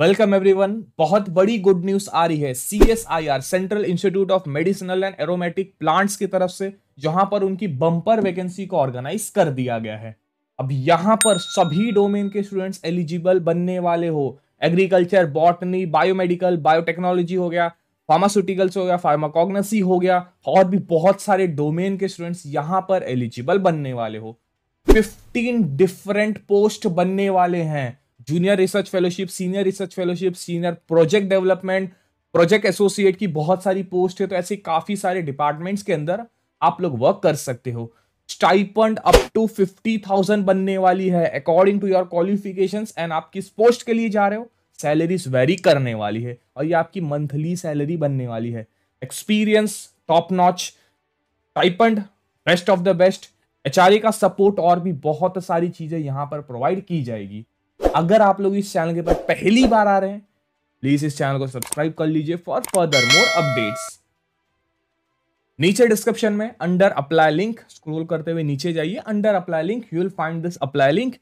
welcome everyone बहुत बड़ी good news आ रही है CSIR central institute of medicinal and aromatic plants की तरफ से जहां पर उनकी बम्पर वैकेंसी को ऑर्गेनाइज कर दिया गया है अब यहां पर सभी डोमेन के स्टूडेंट्स एलिजिबल बनने वाले हो एग्रीकल्चर बॉटनी बायोमेडिकल बायोटेक्नोलॉजी हो गया फार्मास्यूटिकल्स हो गया फार्माकोग्नेसी हो गया और भी बहुत सारे डोमेन के स्टूडेंट्स यहाँ पर एलिजिबल बनने वाले हो फिफ्टीन डिफरेंट पोस्ट बनने वाले हैं junior research fellowship senior research fellowship senior project development project associate की बहुत सारी पोस्ट है तो ऐसे काफी सारे डिपार्टमेंट्स के अंदर आप लोग वर्क कर सकते हो stipend up to fifty thousand बनने वाली है according to your qualification and आप किस पोस्ट के लिए जा रहे हो सैलरीज वेरी करने वाली है और ये आपकी मंथली सैलरी बनने वाली है experience top notch type best of the best H का सपोर्ट और भी बहुत सारी चीज़ें यहाँ पर प्रोवाइड की जाएगी अगर आप लोग इस चैनल के पास पहली बार आ रहे हैं प्लीज इस चैनल को सब्सक्राइब कर लीजिए फॉर फर्दर मोर अपडेट्स नीचे डिस्क्रिप्शन में अंडर अप्लाई लिंक स्क्रोल करते हुए नीचे जाइए under apply link you will find this apply link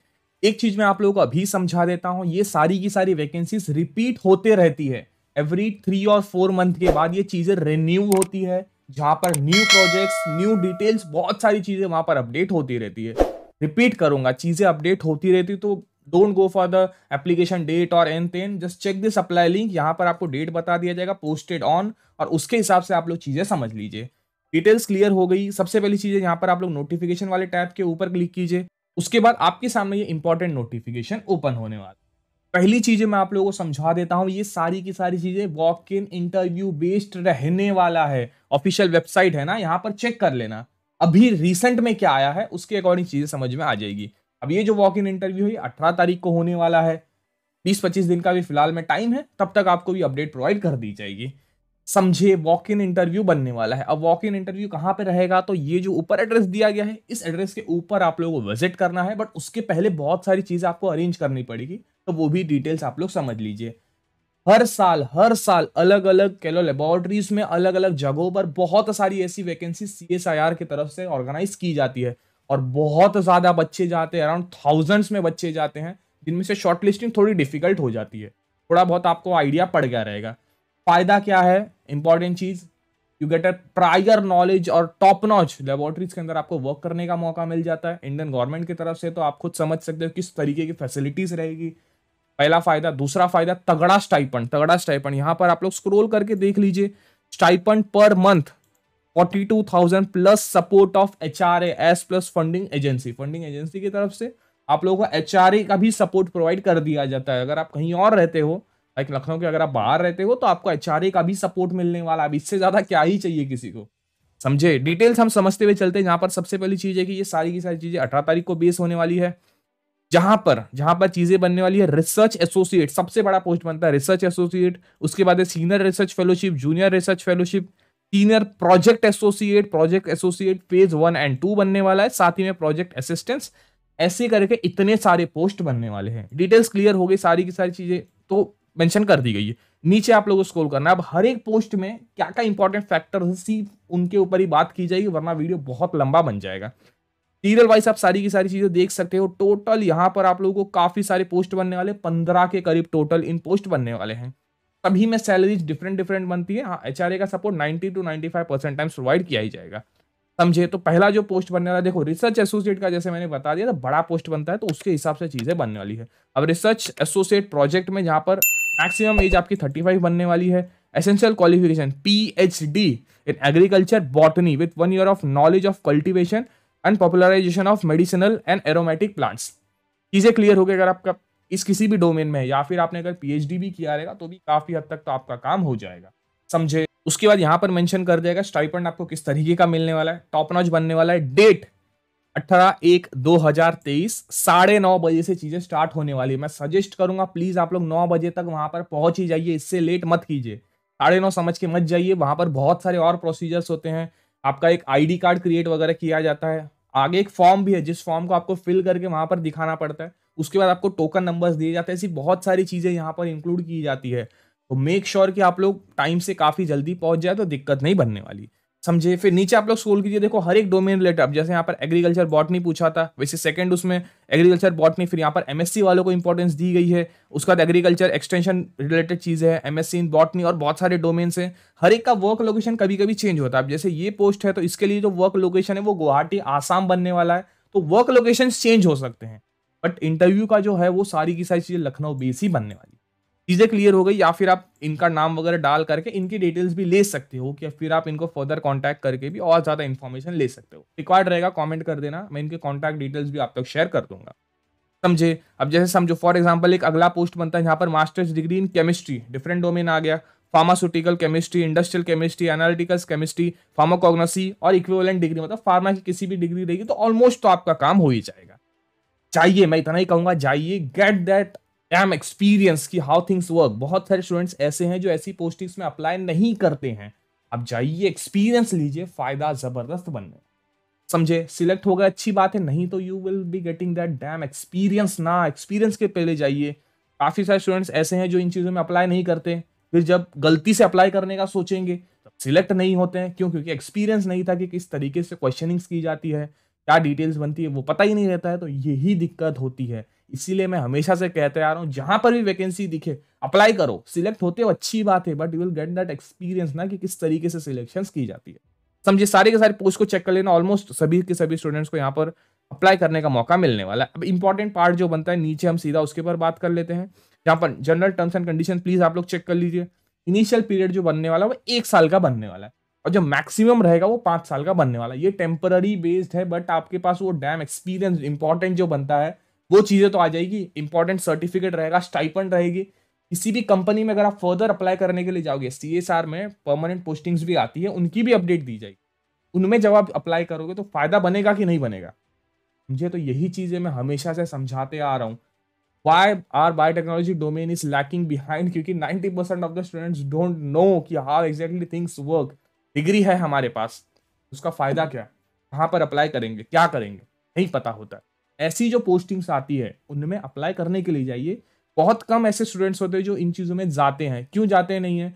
एक चीज मैं आप लोगों को अभी समझा देता हूं ये सारी की सारी वैकेंसीज रिपीट होते रहती है एवरी थ्री और फोर मंथ के बाद ये चीजें रिन्यू होती है जहां पर न्यू प्रोजेक्ट्स न्यू डिटेल्स बहुत सारी चीजें वहां पर अपडेट होती रहती है रिपीट करूंगा चीजें अपडेट होती रहती तो don't go for the application date और and then just check this apply link यहाँ पर आपको डेट बता दिया जाएगा पोस्टेड ऑन और उसके हिसाब से आप लोग चीज़ें समझ लीजिए डिटेल्स क्लियर हो गई सबसे पहली चीज़ है यहाँ पर आप लोग नोटिफिकेशन वाले टैब के ऊपर क्लिक कीजिए उसके बाद आपके सामने ये इंपॉर्टेंट नोटिफिकेशन ओपन होने वाला पहली चीज़ें मैं आप लोगों को समझा देता हूँ ये सारी की सारी चीज़ें वॉक इन इंटरव्यू बेस्ड रहने वाला है ऑफिशियल वेबसाइट है ना यहाँ पर चेक कर लेना अभी रिसेंट में क्या आया है उसके अकॉर्डिंग चीज़ें समझ में आ जाएगी अब ये जो वॉक इन इंटरव्यू है अठारह तारीख को होने वाला है बीस पच्चीस दिन का भी फिलहाल में टाइम है तब तक आपको भी अपडेट प्रोवाइड कर दी जाएगी समझे वॉक इन इंटरव्यू बनने वाला है अब वॉक इन इंटरव्यू कहाँ पे रहेगा तो ये जो ऊपर एड्रेस दिया गया है इस एड्रेस के ऊपर आप लोगों को विजिट करना है बट उसके पहले बहुत सारी चीज़ें आपको अरेंज करनी पड़ेगी तो वो भी डिटेल्स आप लोग समझ लीजिए हर साल हर साल अलग अलग कह लो लेबॉरेटरीज में अलग अलग जगहों पर बहुत सारी ऐसी वैकेंसी सी की तरफ से ऑर्गेनाइज की जाती है और बहुत ज़्यादा बच्चे जाते हैं अराउंड थाउजेंड्स में बच्चे जाते हैं जिनमें से शॉर्ट लिस्टिंग थोड़ी डिफिकल्ट हो जाती है थोड़ा बहुत आपको आइडिया पड़ गया रहेगा फ़ायदा क्या है इंपॉर्टेंट चीज़ you get a prior knowledge और टॉप नॉच लेबोरेटरीज के अंदर आपको वर्क करने का मौका मिल जाता है इंडियन गवर्नमेंट की तरफ से तो आप खुद समझ सकते हो किस तरीके की फैसिलिटीज रहेगी पहला फायदा दूसरा फायदा तगड़ा स्टाइपन तगड़ा स्टाइपन यहाँ पर आप लोग स्क्रोल करके देख लीजिए स्टाइपन पर month 42,000 plus support of H R S plus funding agency funding agency की तरफ से आप लोगों को एच का भी सपोर्ट प्रोवाइड कर दिया जाता है अगर आप कहीं और रहते हो लाइक लखनऊ के अगर आप बाहर रहते हो तो आपको एच का भी सपोर्ट मिलने वाला अब इससे ज़्यादा क्या ही चाहिए किसी को समझे डिटेल्स हम समझते हुए चलते हैं जहाँ पर सबसे पहली चीज़ है कि ये सारी की सारी चीज़ें अठारह तारीख को बेस होने वाली है जहां पर जहां पर चीजें बनने वाली है रिसर्च एसोसिएट सबसे बड़ा पोस्ट बनता है रिसर्च एसोसिएट उसके बाद है senior research fellowship junior research fellowship senior project associate project associate phase one and two बनने वाला है साथ ही में प्रोजेक्ट असिस्टेंस ऐसे करके इतने सारे पोस्ट बनने वाले हैं डिटेल्स क्लियर हो गई सारी की सारी चीजें तो मेंशन कर दी गई है नीचे आप लोगों को स्क्रॉल करना अब हर एक पोस्ट में क्या क्या इंपॉर्टेंट फैक्टर सिर्फ उनके ऊपर ही बात की जाएगी वरना वीडियो बहुत लंबा बन जाएगा टीरियल वाइज आप सारी की सारी चीज़ें देख सकते हो टोटल यहाँ पर आप लोगों को काफ़ी सारे पोस्ट बनने वाले पंद्रह के करीब टोटल इन पोस्ट बनने वाले हैं तभी में सैलरीज डिफरेंट डिफरेंट बनती है हाँ एच का support ninety two ninety five percent times provide किया ही जाएगा समझे तो पहला जो पोस्ट बनने वाला देखो रिसर्च एसोसिएट का जैसे मैंने बता दिया तो बड़ा पोस्ट बनता है तो उसके हिसाब से चीज़ें बनने वाली है अब रिसर्च एसोसिएट प्रोजेक्ट में जहाँ पर मैक्सिमम एज आपकी थर्टी फाइव बनने वाली है essential qualification P H D in agriculture botany with one year of knowledge of cultivation and popularization of medicinal and aromatic plants चीज़ें क्लियर हो गई अगर आपका इस किसी भी डोमेन में या फिर आपने अगर पीएचडी भी किया रहेगा तो भी काफ़ी हद तक तो आपका काम हो जाएगा समझे उसके बाद यहाँ पर मेंशन कर देगा स्टाइपेंड आपको किस तरीके का मिलने वाला है टॉप नॉच बनने वाला है डेट अट्ठारह एक दो हजार तेईस साढ़े नौ बजे से चीज़ें स्टार्ट होने वाली है मैं सजेस्ट करूंगा प्लीज़ आप लोग नौ बजे तक वहां पर पहुंच ही जाइए इससे लेट मत कीजिए साढ़े नौ समझ के मत जाइए वहां पर बहुत सारे और प्रोसीजर्स होते हैं आपका एक आईडी कार्ड क्रिएट वगैरह किया जाता है आगे एक फॉर्म भी है जिस फॉर्म को आपको फिल करके वहां पर दिखाना पड़ता है उसके बाद आपको टोकन नंबर्स दिए जाते हैं ऐसी बहुत सारी चीज़ें यहाँ पर इंक्लूड की जाती है तो मेक श्योर sure कि आप लोग टाइम से काफ़ी जल्दी पहुँच जाए तो दिक्कत नहीं बनने वाली समझे फिर नीचे आप लोग स्कोल कीजिए देखो हर एक डोमेन रिलेटेड अब जैसे यहाँ पर एग्रीकल्चर बॉटनी पूछा था वैसे सेकंड उसमें एग्रीकल्चर बॉटनी फिर यहाँ पर एमएससी वालों को इंपॉर्टेंस दी गई है उसके बाद एग्रीकल्चर एक्सटेंशन रिलेटेड चीज़ें हैं एमएससी इन बॉटनी और बहुत सारे डोमेन्स हैं हर एक का वर्क लोकेशन कभी कभी चेंज होता है अब जैसे ये पोस्ट है तो इसके लिए जो वर्क लोकेशन है वो गुवाहाटी आसाम बनने वाला है तो वर्क लोकेशन चेंज हो सकते हैं बट इंटरव्यू का जो है वो सारी की सारी चीज़ें लखनऊ बेस ही बनने वाली चीज़ें क्लियर हो गई या फिर आप इनका नाम वगैरह डाल करके इनकी डिटेल्स भी ले सकते हो कि फिर आप इनको फर्दर कॉन्टैक्ट करके भी और ज़्यादा इन्फॉर्मेशन ले सकते हो रिक्वायर्ड रहेगा कॉमेंट कर देना मैं इनके कॉन्टैक्ट डिटेल्स भी आप तक शेयर कर दूंगा समझे अब जैसे समझो फॉर एग्जाम्पल एक अगला पोस्ट बनता है यहाँ पर masters degree in chemistry different domain आ गया pharmaceutical chemistry industrial chemistry analytical chemistry pharmacognosy और इक्विवेलेंट डिग्री मतलब फार्मा की किसी भी डिग्री रहेगी तो ऑलमोस्ट तो आपका काम हो ही जाएगा जाइए मैं इतना ही कहूंगा जाइए गेट दैट एम एक्सपीरियंस कि हाउ थिंग्स वर्क बहुत सारे स्टूडेंट्स ऐसे हैं जो ऐसी पोस्टिंग्स में अप्लाई नहीं करते हैं अब जाइए एक्सपीरियंस लीजिए फायदा जबरदस्त बनने समझे सिलेक्ट होगा अच्छी बात है नहीं तो you will be getting that damn experience ना एक्सपीरियंस के पहले जाइए काफ़ी सारे स्टूडेंट्स ऐसे हैं जो इन चीज़ों में अप्लाई नहीं करते फिर जब गलती से अप्लाई करने का सोचेंगे तब सिलेक्ट नहीं होते हैं क्यों क्योंकि एक्सपीरियंस नहीं था कि किस तरीके से क्वेश्चनिंग्स की जाती है क्या डिटेल्स बनती है वो पता ही नहीं रहता है तो यही दिक्कत होती है इसीलिए मैं हमेशा से कहते आ रहा हूँ जहाँ पर भी वैकेंसी दिखे अप्लाई करो सिलेक्ट होते हो अच्छी बात है but you will get that experience ना कि किस तरीके से सिलेक्शंस की जाती है समझिए सारे के सारे पोस्ट को चेक कर लेना ऑलमोस्ट सभी के सभी स्टूडेंट्स को यहाँ पर अप्लाई करने का मौका मिलने वाला है अब इंपॉर्टेंट पार्ट जो बनता है नीचे हम सीधा उसके ऊपर बात कर लेते हैं यहाँ पर general terms and condition please आप लोग चेक कर लीजिए इनिशियल पीरियड जो बनने वाला है वो एक साल का बनने वाला है और जो मैक्सिमम रहेगा वो पाँच साल का बनने वाला ये टेम्पररी बेस्ड है बट आपके पास वो डैम एक्सपीरियंस इंपॉर्टेंट जो बनता है वो चीज़ें तो आ जाएगी इंपॉर्टेंट सर्टिफिकेट रहेगा स्टाइपन रहेगी किसी भी कंपनी में अगर आप फर्दर अप्लाई करने के लिए जाओगे सी में परमानेंट पोस्टिंग्स भी आती है उनकी भी अपडेट दी जाएगी उनमें जब आप अप्लाई करोगे तो फ़ायदा बनेगा कि नहीं बनेगा मुझे तो यही चीज़ें मैं हमेशा से समझाते आ रहा हूँ why are biotechnology domain is lacking behind क्योंकि percent of the students don't know कि how exactly things work degree है हमारे पास उसका फ़ायदा क्या है कहाँ पर अप्लाई करेंगे क्या करेंगे नहीं पता होता है ऐसी जो पोस्टिंग्स आती है उनमें अप्लाई करने के लिए जाइए बहुत कम ऐसे स्टूडेंट्स होते हैं जो इन चीज़ों में जाते हैं क्यों जाते हैं नहीं है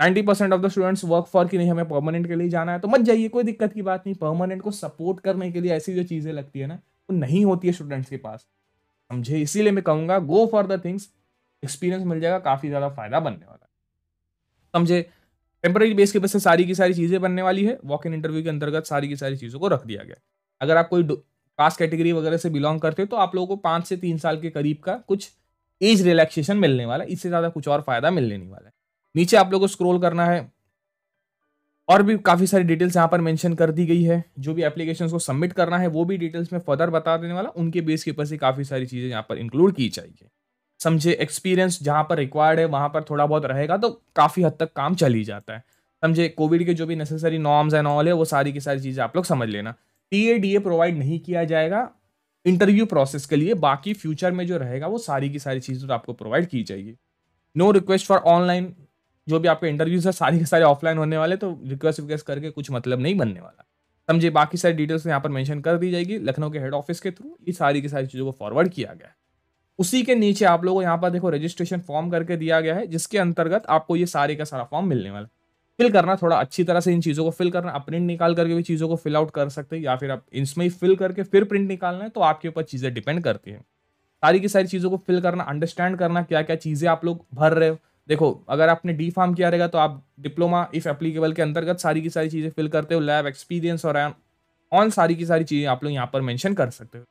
ninety percent of the students work for कि नहीं हमें परमानेंट के लिए जाना है तो मत जाइए कोई दिक्कत की बात नहीं परमानेंट को सपोर्ट करने के लिए ऐसी जो चीज़ें लगती है ना वो नहीं होती है स्टूडेंट्स के पास समझे इसीलिए मैं कहूँगा go for the things experience मिल जाएगा काफ़ी ज़्यादा फायदा बनने वाला समझे टेम्पररी बेस के बेस से सारी की सारी चीज़ें बनने वाली है वॉक इन इंटरव्यू के अंतर्गत सारी की सारी चीज़ों को रख दिया गया अगर आप कोई कास्ट कैटेगरी वगैरह से बिलोंग करते हो तो आप लोगों को पाँच से तीन साल के करीब का कुछ एज रिलैक्सेशन मिलने वाला है इससे ज़्यादा कुछ और फ़ायदा मिलने नहीं वाला है नीचे आप लोगों को स्क्रोल करना है और भी काफ़ी सारी डिटेल्स यहाँ पर मेंशन कर दी गई है जो भी एप्लीकेशन को सबमिट करना है वो भी डिटेल्स में फर्दर बता देने वाला उनके बेस के ऊपर से काफ़ी सारी चीज़ें यहाँ पर इंक्लूड की जाएगी समझे एक्सपीरियंस जहाँ पर रिक्वायर्ड है वहाँ पर थोड़ा बहुत रहेगा तो काफ़ी हद तक काम चल ही जाता है समझे कोविड के जो भी नेसेसरी नॉर्म्स एंड ऑल है वो सारी की सारी चीज़ें आप लोग समझ लेना T A D A provide नहीं किया जाएगा इंटरव्यू प्रोसेस के लिए बाकी फ्यूचर में जो रहेगा वो सारी की सारी चीज़ें तो आपको प्रोवाइड की जाएगी नो रिक्वेस्ट फॉर ऑनलाइन जो भी आपके इंटरव्यूज है सारी के सारे ऑफलाइन होने वाले तो रिक्वेस्ट विक्वेस्ट करके कुछ मतलब नहीं बनने वाला समझे बाकी सारी डिटेल्स यहाँ पर मेंशन कर दी जाएगी लखनऊ के हेड ऑफिस के थ्रू ये सारी की सारी चीज़ों को फॉरवर्ड किया गया उसी के नीचे आप लोगों को यहाँ पर देखो रजिस्ट्रेशन फॉर्म करके दिया गया है जिसके अंतर्गत आपको ये सारे का सारा फॉर्म मिलने वाला है फिल करना थोड़ा अच्छी तरह से इन चीज़ों को फिल करना आप प्रिंट निकाल करके भी चीज़ों को फिल आउट कर सकते हैं या फिर आप इसमें ही फिल करके फिर प्रिंट निकालना है तो आपके ऊपर चीज़ें डिपेंड करती हैं सारी की सारी चीज़ों को फिल करना अंडरस्टैंड करना क्या क्या चीज़ें आप लोग भर रहे हो देखो अगर आपने डी फार्म किया रहेगा तो आप डिप्लोमा इफ एप्लीकेबल के अंतर्गत सारी की सारी चीज़ें फिल करते हो लैब एक्सपीरियंस और ऑन सारी की सारी चीज़ें आप लोग यहाँ पर मैंशन कर सकते हो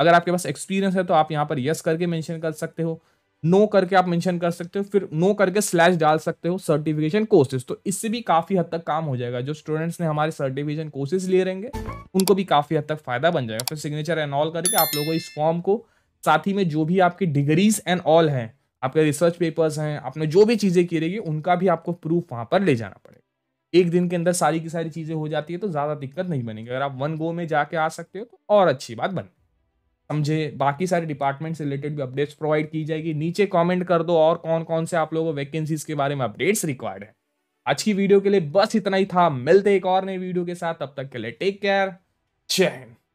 अगर आपके पास एक्सपीरियंस है तो आप यहाँ पर यस करके मेंशन कर सकते हो नो करके आप मेंशन कर सकते हो फिर नो करके स्लैश डाल सकते हो सर्टिफिकेशन कोर्सेज तो इससे भी काफ़ी हद तक काम हो जाएगा जो स्टूडेंट्स ने हमारे सर्टिफिकेशन कोर्सेज ले रहेंगे उनको भी काफ़ी हद तक फायदा बन जाएगा फिर सिग्नेचर एंड ऑल करके आप लोगों इस फॉर्म को साथ ही में जो भी आपकी डिग्रीज एंड ऑल हैं आपके रिसर्च पेपर्स हैं आपने जो भी चीज़ें की रहेगी उनका भी आपको प्रूफ वहाँ पर ले जाना पड़ेगा एक दिन के अंदर सारी की सारी चीज़ें हो जाती है तो ज़्यादा दिक्कत नहीं बनेगी अगर आप वन गो में जाके आ सकते हो तो और अच्छी बात बनेगी समझे बाकी सारे डिपार्टमेंट से रिलेटेड भी अपडेट्स प्रोवाइड की जाएगी नीचे कमेंट कर दो और कौन कौन से आप लोगों को वैकेंसीज के बारे में अपडेट्स रिक्वायर्ड है आज की वीडियो के लिए बस इतना ही था मिलते एक और नई वीडियो के साथ तब तक के लिए टेक केयर जय हिंद